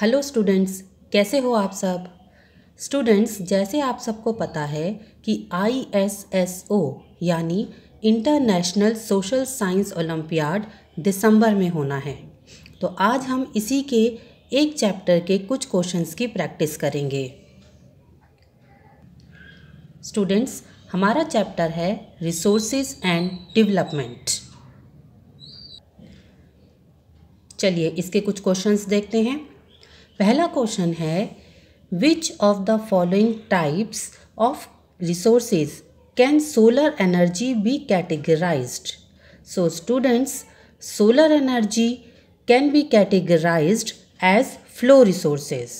Hello students कैसे हो आप सब स्टूडेंट्स जैसे आप सबको पता है कि आई एस एस ओ यानी इंटरनेशनल सोशल साइंस ओलंपियाड दिसंबर में होना है तो आज हम इसी के एक चैप्टर के कुछ क्वेश्चंस की प्रैक्टिस करेंगे स्टूडेंट्स हमारा चैप्टर है रिसोर्सेज एंड डेवलपमेंट चलिए इसके कुछ क्वेश्चंस देखते हैं पहला क्वेश्चन है which of the following types of resources can solar energy be categorise so students solar energy can be categorise as flow resources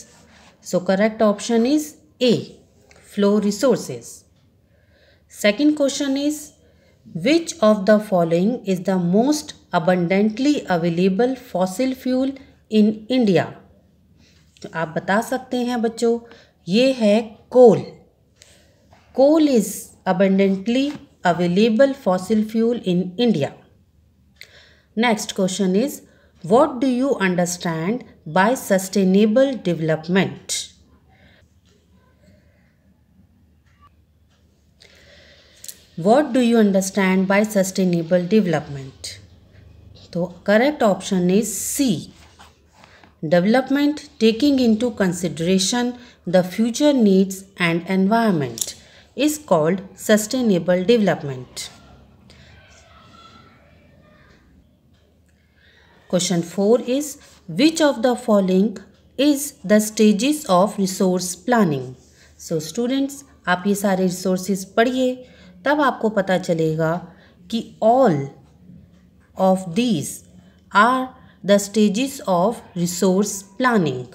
so correct option is a flow resources second question is which of the following is the most abundantly available fossil fuel in India तो आप बता सकते हैं बच्चों ये है coal coal is abundantly available fossil fuel in India next question is what do you understand by sustainable development what do you understand by sustainable development तो correct option is C Development taking into consideration the future needs and environment is called sustainable development. Question 4 is which of the following is the stages of resource planning? So students आप ये सारे resources पढ़िए तब आपको पता चलेगा कि all of these are the stages of resource planning.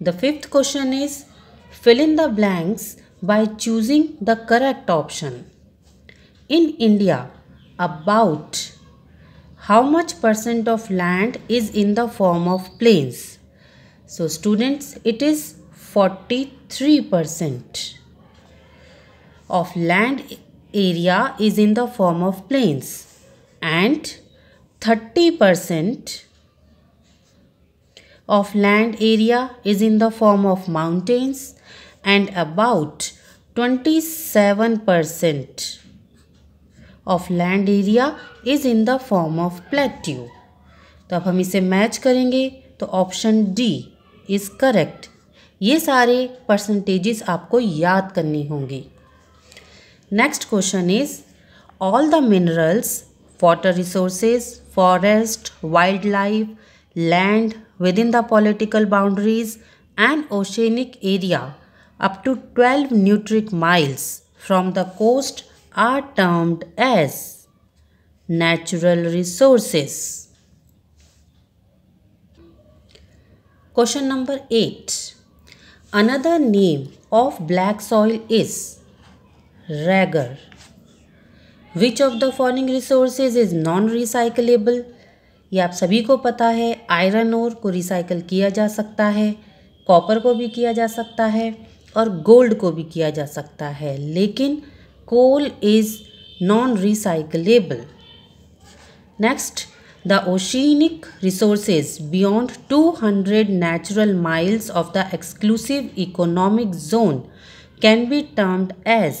The fifth question is fill in the blanks by choosing the correct option. In India, about how much percent of land is in the form of plains? So students, it is 43% of land area is in the form of plains and thirty percent of land area is in the form of mountains and about twenty seven percent of land area is in the form of plateau तो अब हम इसे match करेंगे तो option D is correct ये सारे percentages आपको याद करनी होंगी next question is all the minerals water resources forest, wildlife, land within the political boundaries and oceanic area up to 12 nutric miles from the coast are termed as natural resources. Question number 8. Another name of black soil is ragar. Which of the following resources is non recyclable ये आप सभी को पता है iron ore को recycle किया जा सकता है कॉपर को भी किया जा सकता है और गोल्ड को भी किया जा सकता है लेकिन coal is non recyclable next the oceanic resources beyond two hundred nautical miles of the exclusive economic zone can be termed as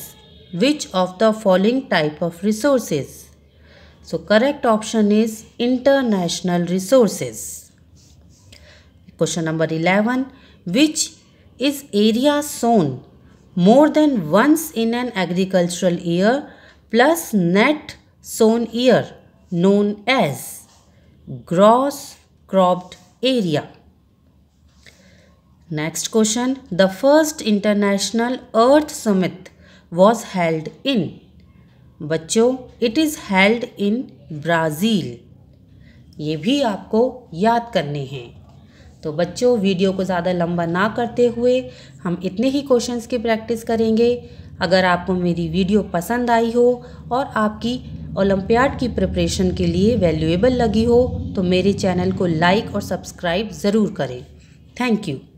which of the following type of resources? So correct option is international resources. Question number 11. Which is area sown more than once in an agricultural year plus net sown year known as gross cropped area. Next question. The first International Earth Summit was held in बच्चों it is held in Brazil ये भी आपको याद करने हैं तो बच्चों video को ज़्यादा लंबा ना करते हुए हम इतने ही क्वेश्चंस की प्रैक्टिस करेंगे अगर आपको मेरी वीडियो पसंद आई हो और आपकी ओलंपियाड की प्रिपरेशन के लिए वैल्यूएबल लगी हो तो मेरे चैनल को लाइक और सब्सक्राइब ज़रूर करें थैंक यू